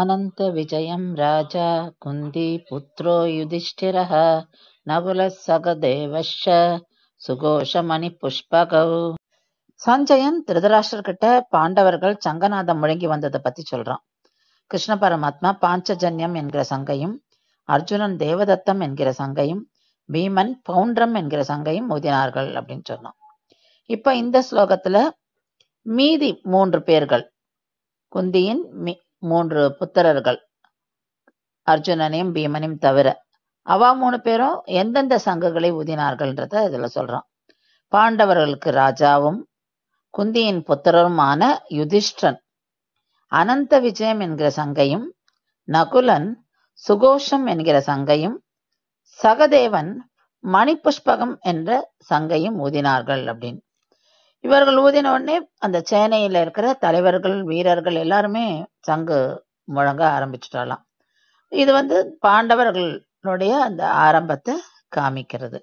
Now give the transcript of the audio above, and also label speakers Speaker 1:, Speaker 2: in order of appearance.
Speaker 1: அனந்த விஜயம் ராஜா குந்தி புத்திரோ யுதிஷ்டிரஹ நகுல சகதேவஷ சுகோஷ மணி புஷ்பகவு சஞ்சயன் திருதராஷ்டர்கிட்ட பாண்டவர்கள் சங்கநாதம் முழங்கி வந்ததை பத்தி சொல்றான் கிருஷ்ண பரமாத்மா பாஞ்சஜன்யம் என்கிற சங்கையும் அர்ஜுனன் தேவதத்தம் என்கிற சங்கையும் பீமன் பவுண்ட்ரம் என்கிற சங்கையும் மோதினார்கள் அப்படின்னு சொன்னான் இப்ப இந்த ஸ்லோகத்துல மீதி மூன்று பேர்கள் குந்தியின் மூன்று புத்திரர்கள் அர்ஜுனனையும் பீமனையும் தவிர அவா மூணு பேரும் எந்தெந்த சங்குகளை ஊதினார்கள்ன்றத இதில் சொல்கிறான் பாண்டவர்களுக்கு ராஜாவும் குந்தியின் புத்திரருமான யுதிஷ்டன் அனந்த விஜயம் என்கிற சங்கையும் நகுலன் சுகோஷம் என்கிற சங்கையும் சகதேவன் மணிப்புஷ்பகம் என்ற சங்கையும் ஊதினார்கள் அப்படின்னு இவர்கள் ஊதின உடனே அந்த சேனையில் இருக்கிற தலைவர்கள் வீரர்கள் எல்லாருமே சங்கு முழங்க ஆரம்பிச்சுட்டாலாம் இது வந்து பாண்டவர்களுடைய அந்த ஆரம்பத்தை காமிக்கிறது